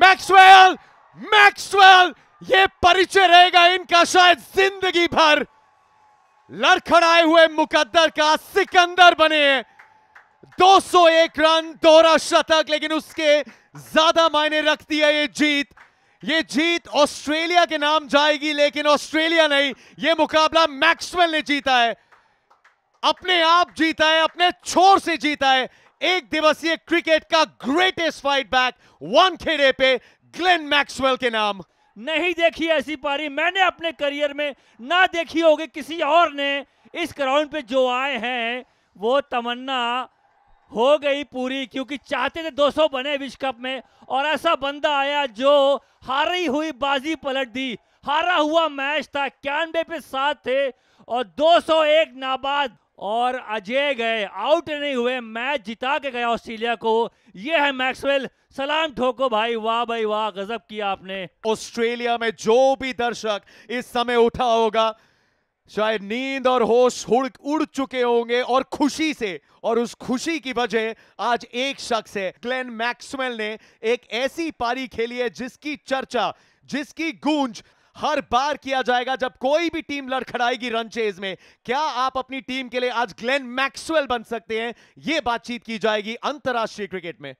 Maxwell Maxwell ये परिचय रहेगा इनका शायद जिंदगी भर लड़खड़ाए हुए मुकद्दर का सिकंदर बने 201 रन दोहरा शतक लेकिन उसके ज्यादा मायने रखती है ये जीत ये जीत ऑस्ट्रेलिया के नाम जाएगी लेकिन ऑस्ट्रेलिया नहीं ये मुकाबला मैक्सवेल ने जीता है अपने आप जीता है अपने छोर से जीता है एक दिवसीय क्रिकेट का greatest fight back Wankhede पे ग्लेन मैक्सवेल के नाम नहीं देखी ऐसी पारी मैंने अपने करियर में ना देखी होगी किसी और ने इस ग्राउंड पे जो आए हैं वो तमन्ना हो गई पूरी क्योंकि चाहते थे 200 बने विश्व कप में और ऐसा बंदा आया जो हारी हुई बाजी पलट दी हारा हुआ मैच था इक्यानवे पे सात थे और 201 नाबाद और अजय गए आउट नहीं हुए मैच जिता के गया ऑस्ट्रेलिया को यह है मैक्सवेल सलाम ठोको भाई वाह भाई वाह गजब किया आपने ऑस्ट्रेलिया में जो भी दर्शक इस समय उठा होगा शायद नींद और होश उड़ उड़ चुके होंगे और खुशी से और उस खुशी की वजह आज एक शख्स है ग्लेन मैक्सवेल ने एक ऐसी पारी खेली है जिसकी चर्चा जिसकी गूंज हर बार किया जाएगा जब कोई भी टीम लड़खड़ाएगी रन चेज में क्या आप अपनी टीम के लिए आज ग्लेन मैक्सवेल बन सकते हैं यह बातचीत की जाएगी अंतर्राष्ट्रीय क्रिकेट में